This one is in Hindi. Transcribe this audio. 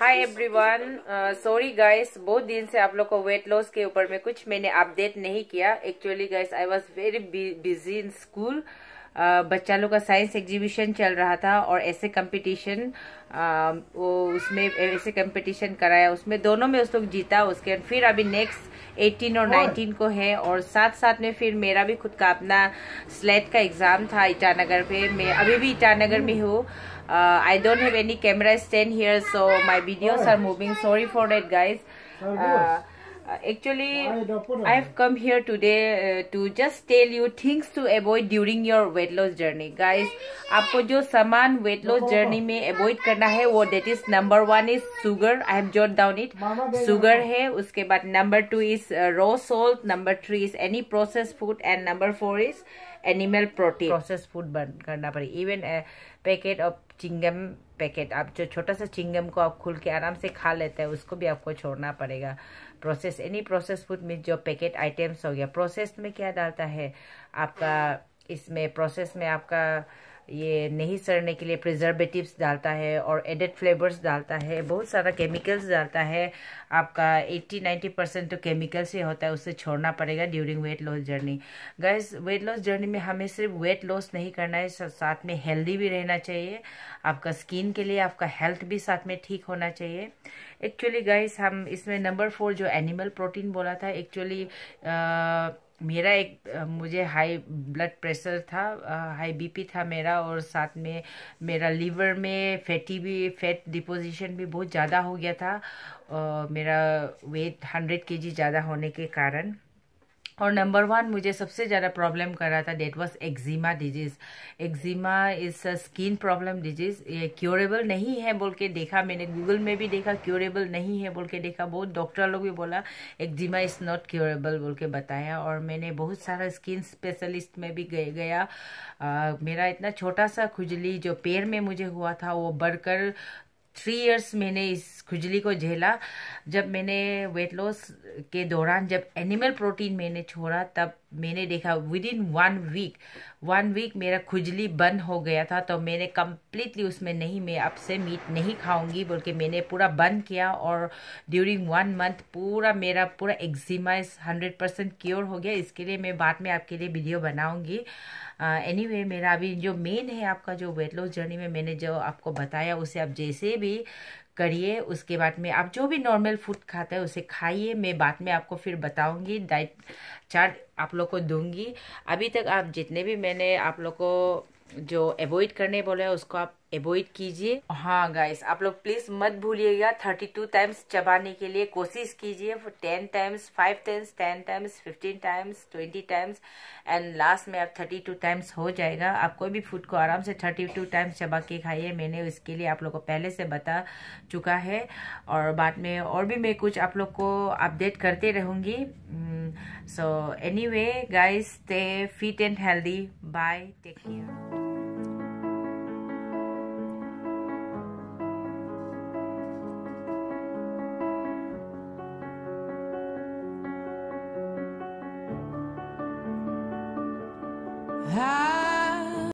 हाय एवरीवन सॉरी गाइस बहुत दिन से आप लोग को वेट लॉस के ऊपर में कुछ मैंने अपडेट नहीं किया actually guys I was very busy in school बच्चा लोग का साइंस एग्जीबिशन चल रहा था और ऐसे कंपटीशन uh, वो उसमें ऐसे कंपटीशन कराया उसमें दोनों में उस लोग जीता उसके फिर अभी नेक्स्ट 18 और 19 को है और साथ साथ में फिर मेरा भी खुद का अपना स्लेट का एग्ज़ाम था ईटानगर पे मैं अभी भी ईटानगर में हूँ uh, I don't have any camera stand here so my videos are moving sorry for that guys uh, uh, actually I have come here today uh, to just tell you things to avoid during your weight loss journey guys आपको जो सामान weight loss journey में avoid करना है वो that is number one is sugar I have jot down it sugar है उसके बाद number two is uh, raw salt number three is any processed food and number four is animal protein process food बंद करना पड़े even packet of chewing gum packet आप जो छोटा सा चिंगम को आप खुल के आराम से खा लेते हैं उसको भी आपको छोड़ना पड़ेगा प्रोसेस एनी प्रोसेस फूड में जो पैकेट आइटम्स हो गया प्रोसेस में क्या डालता है आपका इसमें प्रोसेस में आपका ये नहीं सड़ने के लिए प्रिजर्वेटिव्स डालता है और एडेड फ्लेवर्स डालता है बहुत सारा केमिकल्स डालता है आपका 80 90 परसेंट तो केमिकल्स ही होता है उसे छोड़ना पड़ेगा during weight loss journey guys weight loss journey में हमें सिर्फ वेट लॉस नहीं करना है साथ में हेल्दी भी रहना चाहिए आपका स्किन के लिए आपका हेल्थ भी साथ में ठीक होना चाहिए एक्चुअली गाइस हम इसमें नंबर फोर जो एनिमल प्रोटीन बोला था एक्चुअली मेरा एक मुझे हाई ब्लड प्रेशर था हाई बीपी था मेरा और साथ में मेरा लीवर में फैटी भी फैट डिपोजिशन भी बहुत ज़्यादा हो गया था मेरा वेट हंड्रेड केजी ज़्यादा होने के कारण और नंबर वन मुझे सबसे ज़्यादा प्रॉब्लम कर रहा था that was eczema disease eczema is skin problem disease ये क्योरेबल नहीं है बोल के देखा मैंने गूगल में भी देखा क्योरेबल नहीं है बोल के देखा बहुत डॉक्टर लोग भी बोला एक्जिमा इज़ नॉट क्योरेबल बोल के बताया और मैंने बहुत सारा स्किन स्पेशलिस्ट में भी गए गया आ, मेरा इतना छोटा सा खुजली जो पैर में मुझे हुआ था वो बढ़कर थ्री इयर्स मैंने इस खुजली को झेला जब मैंने वेट लॉस के दौरान जब एनिमल प्रोटीन मैंने छोड़ा तब मैंने देखा within one week one week मेरा खुजली बंद हो गया था तो मैंने कम्प्लीटली उसमें नहीं मैं अब से मीट नहीं खाऊंगी बोल के मैंने पूरा बंद किया और ड्यूरिंग वन मंथ पूरा मेरा पूरा एक्जिमाइज हंड्रेड परसेंट क्योर हो गया इसके लिए मैं बाद में आपके लिए वीडियो बनाऊंगी एनी uh, anyway, मेरा अभी जो मेन है आपका जो वेट लॉस जर्नी में मैंने जो आपको बताया उसे आप जैसे भी भी करिए उसके बाद में आप जो भी नॉर्मल फूड खाता है उसे खाइए मैं बाद में आपको फिर बताऊंगी डाइट चार्ट आप लोग को दूंगी अभी तक आप जितने भी मैंने आप लोग को जो एवॉइड करने बोला है उसको आप एवॉइड कीजिए हाँ गाइस आप लोग प्लीज मत भूलिएगा थर्टी टू टाइम्स चबाने के लिए कोशिश कीजिए ten times five times ten times fifteen times twenty times and last में आप थर्टी टू टाइम्स हो जाएगा आप कोई भी फूड को आराम से थर्टी टू टाइम्स चबा के खाइए मैंने इसके लिए आप लोग को पहले से बता चुका है और बाद में और भी मैं कुछ आप लोग को अपडेट करते रहूँगी so anyway guys stay fit and healthy bye take care